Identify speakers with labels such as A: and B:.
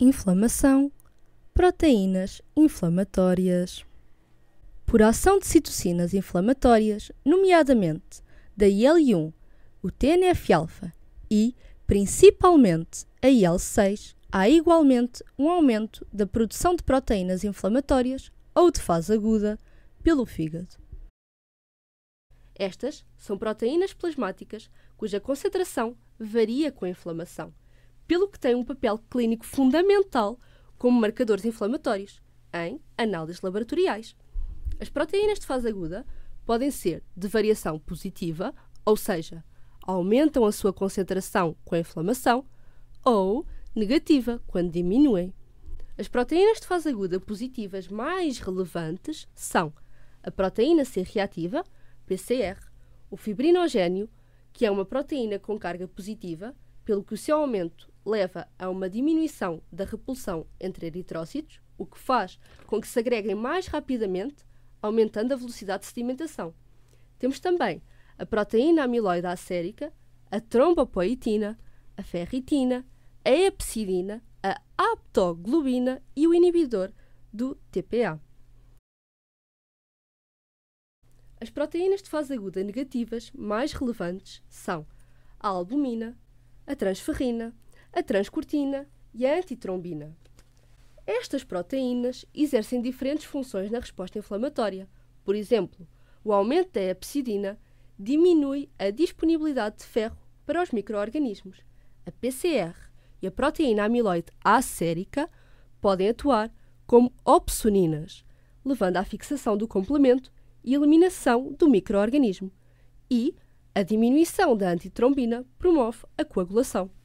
A: inflamação, proteínas inflamatórias. Por ação de citocinas inflamatórias, nomeadamente da IL-1, o TNF-alfa e, principalmente, a IL-6, há igualmente um aumento da produção de proteínas inflamatórias ou de fase aguda pelo fígado. Estas são proteínas plasmáticas cuja concentração varia com a inflamação pelo que têm um papel clínico fundamental como marcadores inflamatórios em análises laboratoriais. As proteínas de fase aguda podem ser de variação positiva, ou seja, aumentam a sua concentração com a inflamação, ou negativa, quando diminuem. As proteínas de fase aguda positivas mais relevantes são a proteína C reativa, PCR, o fibrinogênio, que é uma proteína com carga positiva, pelo que o seu aumento leva a uma diminuição da repulsão entre eritrócitos, o que faz com que se agreguem mais rapidamente, aumentando a velocidade de sedimentação. Temos também a proteína amiloide acérica, a trombopoietina, a ferritina, a epsidina, a aptoglobina e o inibidor do TPA. As proteínas de fase aguda negativas mais relevantes são a albumina, a transferrina, a transcortina e a antitrombina. Estas proteínas exercem diferentes funções na resposta inflamatória. Por exemplo, o aumento da epsidina diminui a disponibilidade de ferro para os microorganismos. A PCR e a proteína amiloide acérica podem atuar como opsoninas, levando à fixação do complemento e eliminação do microorganismo. E a diminuição da antitrombina promove a coagulação.